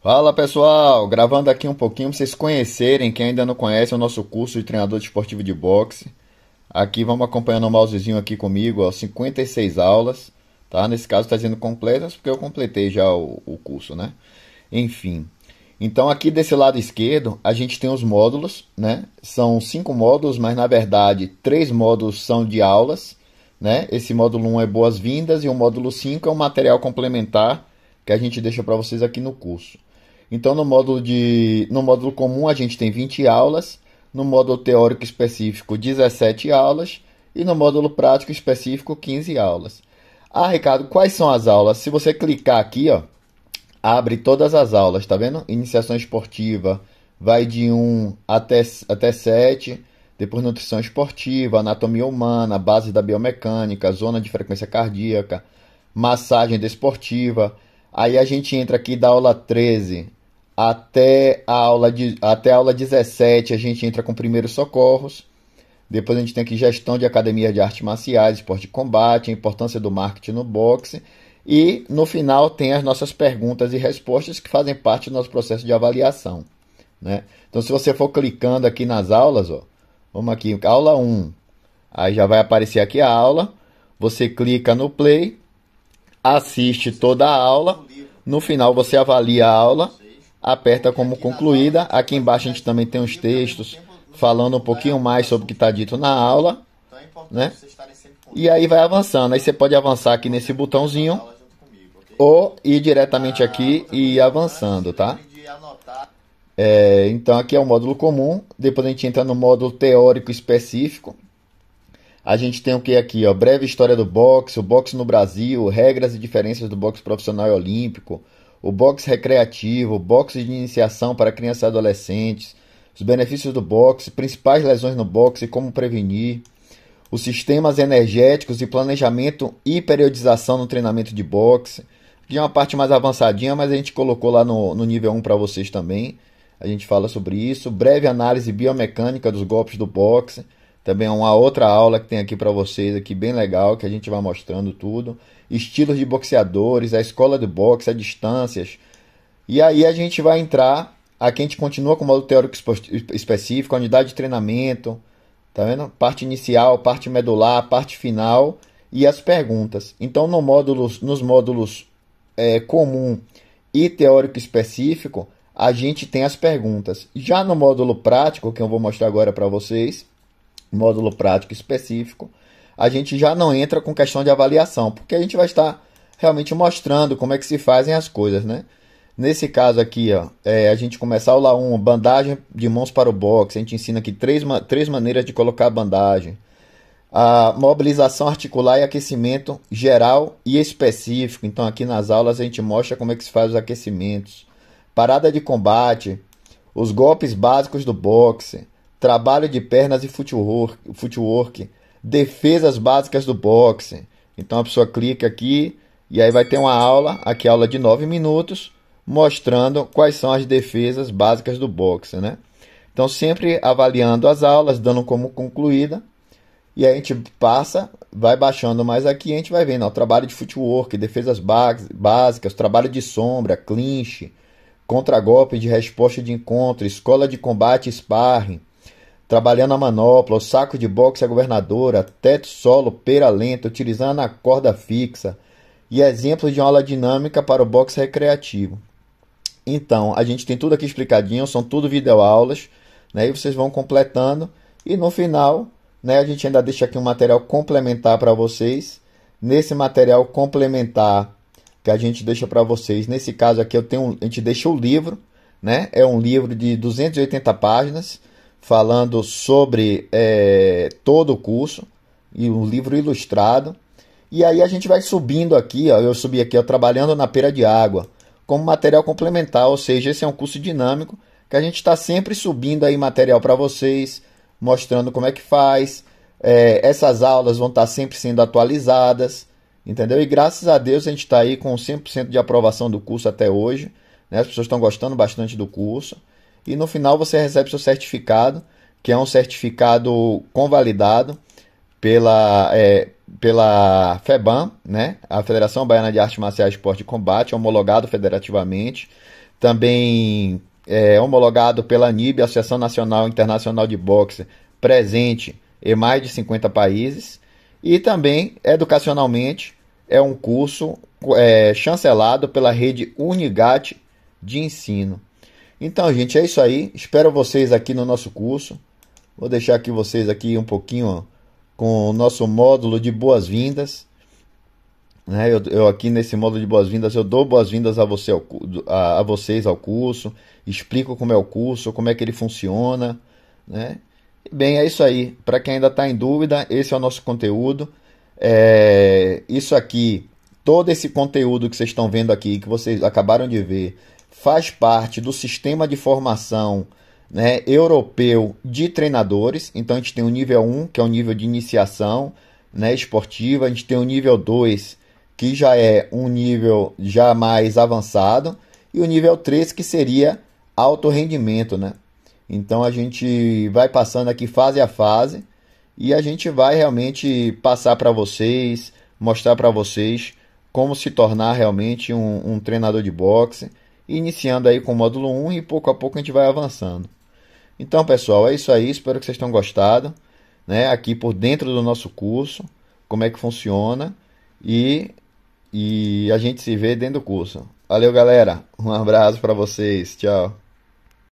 Fala pessoal, gravando aqui um pouquinho para vocês conhecerem, quem ainda não conhece é o nosso curso de treinador de esportivo de boxe. Aqui vamos acompanhando o mousezinho aqui comigo, ó, 56 aulas, tá? Nesse caso está sendo completas porque eu completei já o, o curso, né? Enfim. Então aqui desse lado esquerdo a gente tem os módulos, né? São cinco módulos, mas na verdade três módulos são de aulas, né? Esse módulo 1 é boas-vindas e o módulo 5 é um material complementar que a gente deixa para vocês aqui no curso. Então, no módulo, de, no módulo comum, a gente tem 20 aulas, no módulo teórico específico, 17 aulas, e no módulo prático específico, 15 aulas. Ah, Ricardo, quais são as aulas? Se você clicar aqui, ó, abre todas as aulas, tá vendo? Iniciação esportiva, vai de 1 até, até 7, depois nutrição esportiva, anatomia humana, base da biomecânica, zona de frequência cardíaca, massagem desportiva. Aí a gente entra aqui da aula 13 até a, aula de, até a aula 17 a gente entra com primeiros socorros. Depois a gente tem aqui gestão de academia de artes marciais, esporte de combate, a importância do marketing no boxe. E no final tem as nossas perguntas e respostas que fazem parte do nosso processo de avaliação. Né? Então, se você for clicando aqui nas aulas, ó, vamos aqui, aula 1. Aí já vai aparecer aqui a aula. Você clica no play, assiste toda a aula. No final você avalia a aula aperta como concluída. Aqui embaixo a gente também tem uns textos falando um pouquinho mais sobre o que está dito na aula. Né? E aí vai avançando. Aí você pode avançar aqui nesse botãozinho ou ir diretamente aqui e ir avançando, tá? É, então aqui é o módulo comum. Depois a gente entra no módulo teórico específico. A gente tem o que aqui, ó? Breve história do boxe, o boxe no Brasil, regras e diferenças do boxe profissional e olímpico, o boxe recreativo, o boxe de iniciação para crianças e adolescentes, os benefícios do boxe, principais lesões no boxe e como prevenir, os sistemas energéticos e planejamento e periodização no treinamento de boxe. Aqui é uma parte mais avançadinha, mas a gente colocou lá no, no nível 1 para vocês também. A gente fala sobre isso. Breve análise biomecânica dos golpes do boxe. Também é uma outra aula que tem aqui para vocês, aqui bem legal, que a gente vai mostrando tudo estilos de boxeadores, a escola de boxe, as distâncias. E aí a gente vai entrar, aqui a gente continua com o modo teórico específico, a unidade de treinamento, tá vendo? Parte inicial, parte medular, parte final e as perguntas. Então no módulos, nos módulos é, comum e teórico específico, a gente tem as perguntas. Já no módulo prático, que eu vou mostrar agora para vocês, módulo prático específico, a gente já não entra com questão de avaliação, porque a gente vai estar realmente mostrando como é que se fazem as coisas, né? Nesse caso aqui, ó, é, a gente começa a aula 1, bandagem de mãos para o boxe. A gente ensina aqui três, três maneiras de colocar a bandagem. A mobilização articular e aquecimento geral e específico. Então, aqui nas aulas a gente mostra como é que se faz os aquecimentos. Parada de combate, os golpes básicos do boxe, trabalho de pernas e footwork, footwork defesas básicas do boxe. Então a pessoa clica aqui e aí vai ter uma aula, aqui aula de 9 minutos, mostrando quais são as defesas básicas do boxe, né? Então sempre avaliando as aulas, dando como concluída. E aí a gente passa, vai baixando mais aqui, a gente vai vendo, ó, trabalho de footwork, defesas básicas, trabalho de sombra, clinch, contragolpe de resposta de encontro, escola de combate, sparring, trabalhando a manopla, o saco de boxe a é governadora, teto solo, pera lenta, utilizando a corda fixa e exemplos de aula dinâmica para o boxe recreativo. Então, a gente tem tudo aqui explicadinho, são tudo videoaulas, né? E vocês vão completando e no final, né, a gente ainda deixa aqui um material complementar para vocês. Nesse material complementar que a gente deixa para vocês, nesse caso aqui eu tenho, a gente deixa o livro, né? É um livro de 280 páginas falando sobre é, todo o curso e um livro ilustrado. E aí a gente vai subindo aqui, ó, eu subi aqui, ó, trabalhando na pera de água, como material complementar, ou seja, esse é um curso dinâmico que a gente está sempre subindo aí material para vocês, mostrando como é que faz. É, essas aulas vão estar tá sempre sendo atualizadas, entendeu? E graças a Deus a gente está aí com 100% de aprovação do curso até hoje. Né? As pessoas estão gostando bastante do curso e no final você recebe seu certificado, que é um certificado convalidado pela, é, pela FEBAM, né? a Federação Baiana de Artes Marciais, Esporte e Combate, homologado federativamente, também é, homologado pela a Associação Nacional Internacional de Boxe, presente em mais de 50 países, e também educacionalmente é um curso é, chancelado pela rede Unigat de ensino. Então, gente, é isso aí. Espero vocês aqui no nosso curso. Vou deixar aqui vocês aqui um pouquinho com o nosso módulo de boas-vindas. Né? Eu, eu, aqui nesse módulo de boas-vindas, eu dou boas-vindas a, você, a, a, vocês ao curso, explico como é o curso, como é que ele funciona. Né? Bem, é isso aí. Para quem ainda está em dúvida, esse é o nosso conteúdo. É, isso aqui, todo esse conteúdo que vocês estão vendo aqui, que vocês acabaram de ver, faz parte do sistema de formação né, europeu de treinadores. Então a gente tem o nível 1, que é o nível de iniciação né, esportiva, a gente tem o nível 2, que já é um nível já mais avançado, e o nível 3, que seria alto rendimento. Né? Então a gente vai passando aqui fase a fase e a gente vai realmente passar para vocês, mostrar para vocês como se tornar realmente um, um treinador de boxe iniciando aí com o módulo 1 e pouco a pouco a gente vai avançando. Então, pessoal, é isso aí. Espero que vocês tenham gostado. Né, aqui por dentro do nosso curso, como é que funciona. E, e a gente se vê dentro do curso. Valeu, galera. Um abraço para vocês. Tchau.